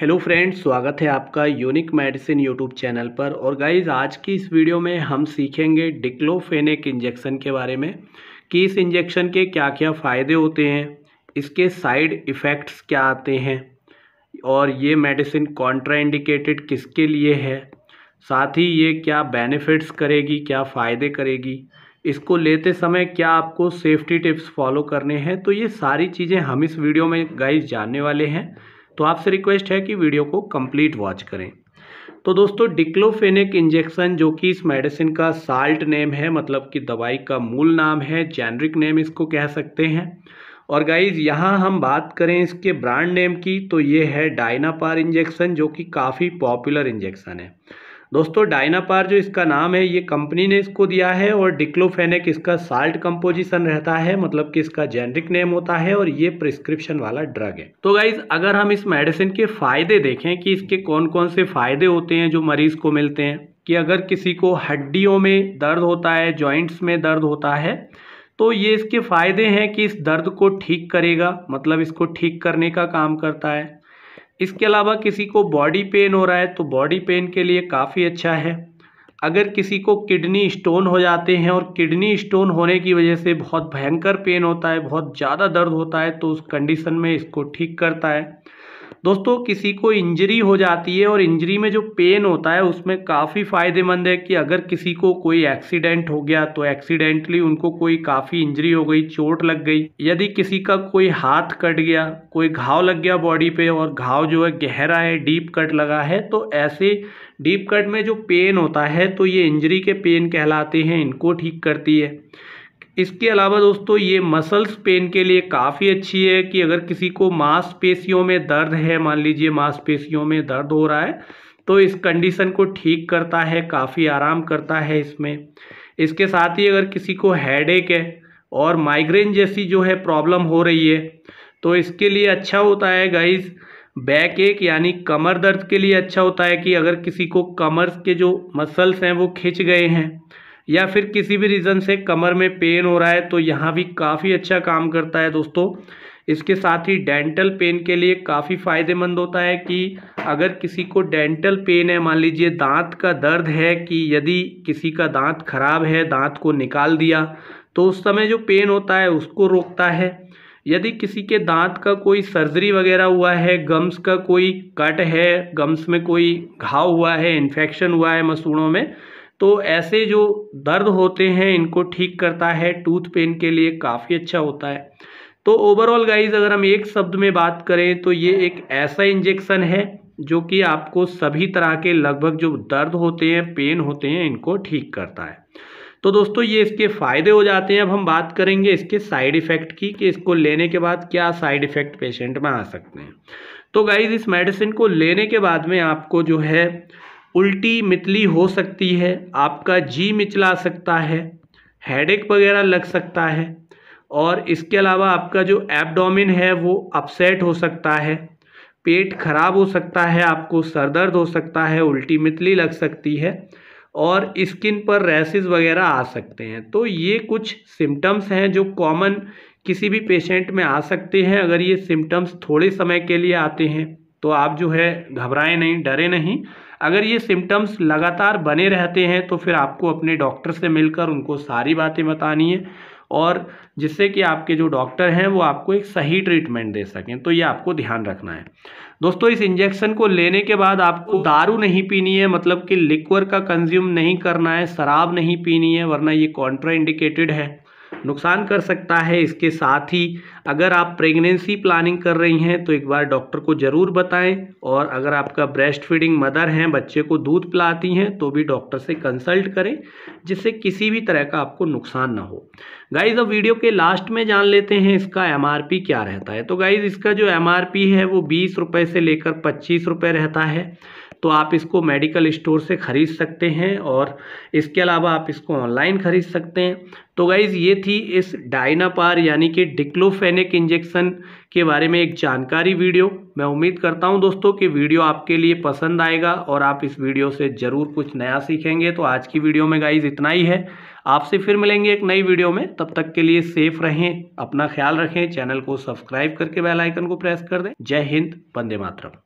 hello friends स्वागत है आपका यूनिक मेडिसिन यूट्यूब चैनल पर और गाइज आज की इस वीडियो में हम सीखेंगे डिक्लोफेनिक इंजेक्शन के बारे में कि इस इंजेक्शन के क्या क्या फ़ायदे होते हैं इसके साइड इफ़ेक्ट्स क्या आते हैं और ये मेडिसिन कॉन्ट्राइंडिकेटेड किसके लिए है साथ ही ये क्या बेनिफिट्स करेगी क्या फ़ायदे करेगी इसको लेते समय क्या आपको सेफ्टी टिप्स फॉलो करने हैं तो ये सारी चीज़ें हम इस वीडियो में गाइज जानने वाले हैं तो आपसे रिक्वेस्ट है कि वीडियो को कंप्लीट वॉच करें तो दोस्तों डिक्लोफेनिक इंजेक्शन जो कि इस मेडिसिन का साल्ट नेम है मतलब कि दवाई का मूल नाम है जेनरिक नेम इसको कह सकते हैं और गाइज यहाँ हम बात करें इसके ब्रांड नेम की तो ये है डायनापार इंजेक्शन जो कि काफ़ी पॉपुलर इंजेक्शन है दोस्तों डायनापार जो इसका नाम है ये कंपनी ने इसको दिया है और डिक्लोफेनिक इसका साल्ट कंपोजिशन रहता है मतलब कि इसका जेनरिक नेम होता है और ये प्रिस्क्रिप्शन वाला ड्रग है तो गाइज अगर हम इस मेडिसिन के फायदे देखें कि इसके कौन कौन से फायदे होते हैं जो मरीज को मिलते हैं कि अगर किसी को हड्डियों में दर्द होता है जॉइंट्स में दर्द होता है तो ये इसके फायदे हैं कि इस दर्द को ठीक करेगा मतलब इसको ठीक करने का काम करता है इसके अलावा किसी को बॉडी पेन हो रहा है तो बॉडी पेन के लिए काफ़ी अच्छा है अगर किसी को किडनी स्टोन हो जाते हैं और किडनी स्टोन होने की वजह से बहुत भयंकर पेन होता है बहुत ज़्यादा दर्द होता है तो उस कंडीशन में इसको ठीक करता है दोस्तों किसी को इंजरी हो जाती है और इंजरी में जो पेन होता है उसमें काफ़ी फ़ायदेमंद है कि अगर किसी को कोई एक्सीडेंट हो गया तो एक्सीडेंटली उनको कोई काफ़ी इंजरी हो गई चोट लग गई यदि किसी का कोई हाथ कट गया कोई घाव लग गया बॉडी पे और घाव जो है गहरा है डीप कट लगा है तो ऐसे डीप कट में जो पेन होता है तो ये इंजरी के पेन कहलाते हैं इनको ठीक करती है इसके अलावा दोस्तों ये मसल्स पेन के लिए काफ़ी अच्छी है कि अगर किसी को मांसपेशियों में दर्द है मान लीजिए मांसपेशियों में दर्द हो रहा है तो इस कंडीशन को ठीक करता है काफ़ी आराम करता है इसमें इसके साथ ही अगर किसी को हेडेक है और माइग्रेन जैसी जो है प्रॉब्लम हो रही है तो इसके लिए अच्छा होता है गाइज बैक एक यानी कमर दर्द के लिए अच्छा होता है कि अगर किसी को कमर के जो मसल्स हैं वो खिंच गए हैं या फिर किसी भी रीज़न से कमर में पेन हो रहा है तो यहाँ भी काफ़ी अच्छा काम करता है दोस्तों इसके साथ ही डेंटल पेन के लिए काफ़ी फ़ायदेमंद होता है कि अगर किसी को डेंटल पेन है मान लीजिए दांत का दर्द है कि यदि किसी का दांत खराब है दांत को निकाल दिया तो उस समय जो पेन होता है उसको रोकता है यदि किसी के दांत का कोई सर्जरी वगैरह हुआ है गम्स का कोई कट है गम्स में कोई घाव हुआ है इन्फेक्शन हुआ है मसूड़ों में तो ऐसे जो दर्द होते हैं इनको ठीक करता है टूथ पेन के लिए काफ़ी अच्छा होता है तो ओवरऑल गाइज अगर हम एक शब्द में बात करें तो ये एक ऐसा इंजेक्शन है जो कि आपको सभी तरह के लगभग जो दर्द होते हैं पेन होते हैं इनको ठीक करता है तो दोस्तों ये इसके फ़ायदे हो जाते हैं अब हम बात करेंगे इसके साइड इफ़ेक्ट की कि इसको लेने के बाद क्या साइड इफ़ेक्ट पेशेंट में आ सकते हैं तो गाइज इस मेडिसिन को लेने के बाद में आपको जो है उल्टी मितली हो सकती है आपका जी मिचला सकता है हेडेक वगैरह लग सकता है और इसके अलावा आपका जो एब्डोमिन है वो अपसेट हो सकता है पेट खराब हो सकता है आपको सर दर्द हो सकता है उल्टी मितली लग सकती है और स्किन पर रैसेस वगैरह आ सकते हैं तो ये कुछ सिम्टम्स हैं जो कॉमन किसी भी पेशेंट में आ सकते हैं अगर ये सिम्टम्स थोड़े समय के लिए आते हैं तो आप जो है घबराएं नहीं डरे नहीं अगर ये सिम्टम्स लगातार बने रहते हैं तो फिर आपको अपने डॉक्टर से मिलकर उनको सारी बातें बतानी है और जिससे कि आपके जो डॉक्टर हैं वो आपको एक सही ट्रीटमेंट दे सकें तो ये आपको ध्यान रखना है दोस्तों इस इंजेक्शन को लेने के बाद आपको दारू नहीं पीनी है मतलब कि लिक्वर का कंज्यूम नहीं करना है शराब नहीं पीनी है वरना ये कॉन्ट्रा इंडिकेटेड है नुकसान कर सकता है इसके साथ ही अगर आप प्रेगनेंसी प्लानिंग कर रही हैं तो एक बार डॉक्टर को ज़रूर बताएं और अगर आपका ब्रेस्ट फीडिंग मदर हैं बच्चे को दूध पिलाती हैं तो भी डॉक्टर से कंसल्ट करें जिससे किसी भी तरह का आपको नुकसान ना हो गाइज अब वीडियो के लास्ट में जान लेते हैं इसका एम क्या रहता है तो गाइज इसका जो एम है वो बीस रुपये से लेकर पच्चीस रुपये रहता है तो आप इसको मेडिकल स्टोर से ख़रीद सकते हैं और इसके अलावा आप इसको ऑनलाइन ख़रीद सकते हैं तो गाइज़ ये थी इस डाइनापार यानी कि डिक्लोफेनिक इंजेक्शन के बारे में एक जानकारी वीडियो मैं उम्मीद करता हूँ दोस्तों कि वीडियो आपके लिए पसंद आएगा और आप इस वीडियो से ज़रूर कुछ नया सीखेंगे तो आज की वीडियो में गाइज़ इतना ही है आपसे फिर मिलेंगे एक नई वीडियो में तब तक के लिए सेफ रहें अपना ख्याल रखें चैनल को सब्सक्राइब करके बेल आइकन को प्रेस कर दें जय हिंद वंदे मातरम